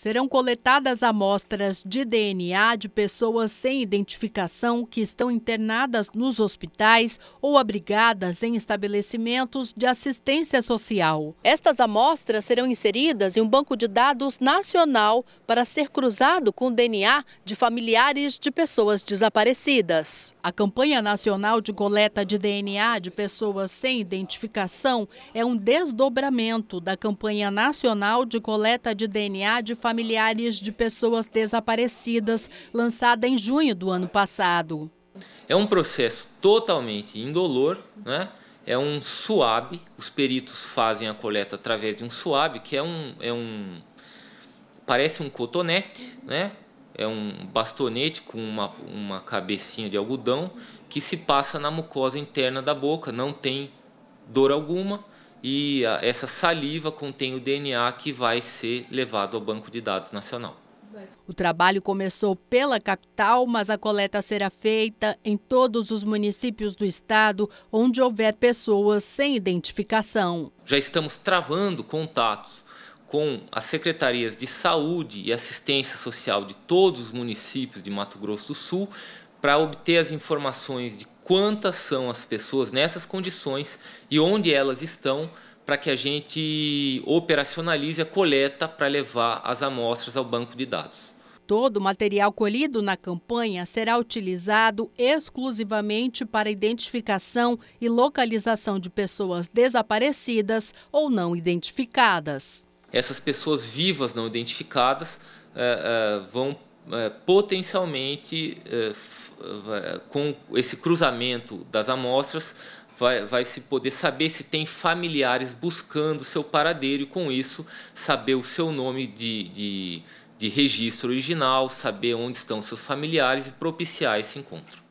Serão coletadas amostras de DNA de pessoas sem identificação que estão internadas nos hospitais ou abrigadas em estabelecimentos de assistência social. Estas amostras serão inseridas em um banco de dados nacional para ser cruzado com DNA de familiares de pessoas desaparecidas. A campanha nacional de coleta de DNA de pessoas sem identificação é um desdobramento da campanha nacional de coleta de DNA de familiares familiares de pessoas desaparecidas, lançada em junho do ano passado. É um processo totalmente indolor, né? é um suave, os peritos fazem a coleta através de um suave, que é um, é um parece um cotonete, né? é um bastonete com uma, uma cabecinha de algodão que se passa na mucosa interna da boca, não tem dor alguma, e ah, essa saliva contém o DNA que vai ser levado ao banco de dados nacional. O trabalho começou pela capital, mas a coleta será feita em todos os municípios do estado onde houver pessoas sem identificação. Já estamos travando contatos com as secretarias de saúde e assistência social de todos os municípios de Mato Grosso do Sul para obter as informações de quantas são as pessoas nessas condições e onde elas estão para que a gente operacionalize a coleta para levar as amostras ao banco de dados. Todo o material colhido na campanha será utilizado exclusivamente para identificação e localização de pessoas desaparecidas ou não identificadas. Essas pessoas vivas não identificadas eh, eh, vão eh, potencialmente com esse cruzamento das amostras, vai, vai se poder saber se tem familiares buscando seu paradeiro e, com isso, saber o seu nome de, de, de registro original, saber onde estão seus familiares e propiciar esse encontro.